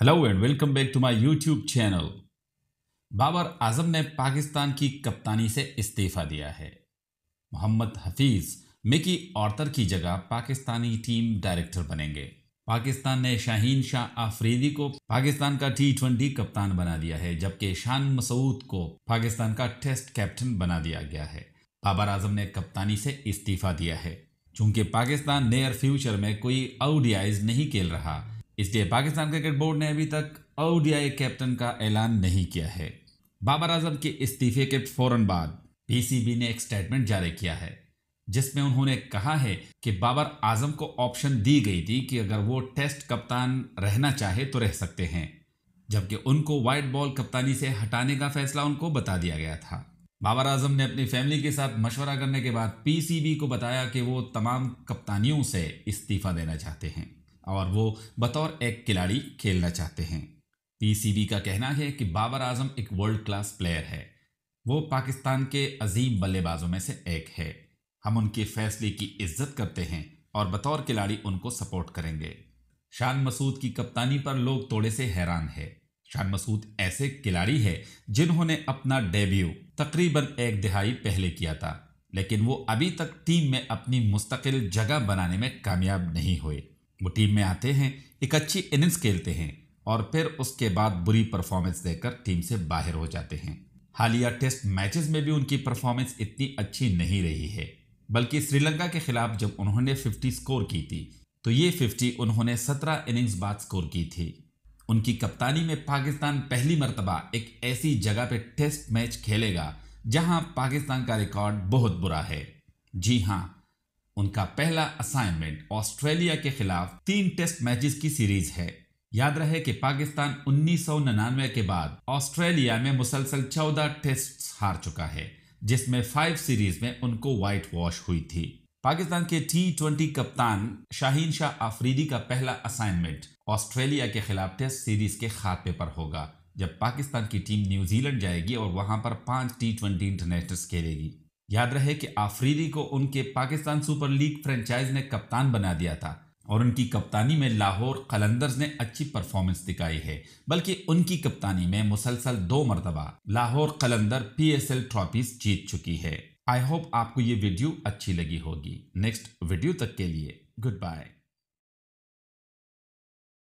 hello and welcome back to my YouTube channel Babar Azam ने पाकिस्तान की कप्तानी से इस्तीफा दिया है मोहम्मद हफीज मिकी ऑर्थर की जगह पाकिस्तानी टीम डायरेक्टर बनेंगे पाकिस्तान ने शाहीन शाह आफरीदी को पाकिस्तान का टी ट्वेंटी कप्तान बना दिया है जबकि शान मसूद को पाकिस्तान का टेस्ट कैप्टन बना दिया गया है बाबर आजम ने कप्तानी से इस्तीफा दिया है चूंकि पाकिस्तान नेयर फ्यूचर में कोई आउडियाइज नहीं खेल रहा इसलिए पाकिस्तान क्रिकेट बोर्ड ने अभी तक ओडीआई कैप्टन का ऐलान नहीं किया है बाबर आजम के इस्तीफे के फौरन बाद पीसीबी ने एक स्टेटमेंट जारी किया है जिसमें उन्होंने कहा है कि बाबर आजम को ऑप्शन दी गई थी कि अगर वो टेस्ट कप्तान रहना चाहे तो रह सकते हैं जबकि उनको वाइट बॉल कप्तानी से हटाने का फैसला उनको बता दिया गया था बाबर आजम ने अपनी फैमिली के साथ मशवरा करने के बाद पीसीबी को बताया कि वो तमाम कप्तानियों से इस्तीफा देना चाहते हैं और वो बतौर एक खिलाड़ी खेलना चाहते हैं पीसीबी का कहना है कि बाबर आजम एक वर्ल्ड क्लास प्लेयर है वो पाकिस्तान के अजीम बल्लेबाजों में से एक है हम उनके फैसले की इज्जत करते हैं और बतौर खिलाड़ी उनको सपोर्ट करेंगे शान मसूद की कप्तानी पर लोग थोड़े से हैरान है शान मसूद ऐसे खिलाड़ी है जिन्होंने अपना डेब्यू तकरीबन एक दिहाई पहले किया था लेकिन वो अभी तक टीम में अपनी मुस्तकिल जगह बनाने में कामयाब नहीं हुए वो टीम में आते हैं एक अच्छी इनिंग्स खेलते हैं और फिर उसके बाद बुरी परफॉर्मेंस देकर टीम से बाहर हो जाते हैं हालिया टेस्ट मैचेस में भी उनकी परफॉर्मेंस इतनी अच्छी नहीं रही है बल्कि श्रीलंका के खिलाफ जब उन्होंने 50 स्कोर की थी तो ये 50 उन्होंने 17 इनिंग्स बाद स्कोर की थी उनकी कप्तानी में पाकिस्तान पहली मरतबा एक ऐसी जगह पर टेस्ट मैच खेलेगा जहां पाकिस्तान का रिकॉर्ड बहुत बुरा है जी हाँ उनका पहला असाइनमेंट ऑस्ट्रेलिया के खिलाफ तीन टेस्ट मैचेस की सीरीज है याद रहे कि पाकिस्तान 1999 के बाद ऑस्ट्रेलिया में मुसलसल 14 टेस्ट हार चुका है जिसमें फाइव सीरीज में उनको व्हाइट वॉश हुई थी पाकिस्तान के टी ट्वेंटी कप्तान शाहीन शाह आफरीदी का पहला असाइनमेंट ऑस्ट्रेलिया के खिलाफ टेस्ट सीरीज के खात्मे पर होगा जब पाकिस्तान की टीम न्यूजीलैंड जाएगी और वहां पर पांच टी ट्वेंटी इंटरनेशनल खेलेगी याद रहे कि आफरीदी को उनके पाकिस्तान सुपर लीग फ्रेंचाइज ने कप्तान बना दिया था और उनकी कप्तानी में लाहौर कलंदर्स ने अच्छी परफॉर्मेंस दिखाई है बल्कि उनकी कप्तानी में मुसलसल दो मरतबा लाहौर कलंदर पीएसएल ट्रॉफीज जीत चुकी है आई होप आपको ये वीडियो अच्छी लगी होगी नेक्स्ट वीडियो तक के लिए गुड बाय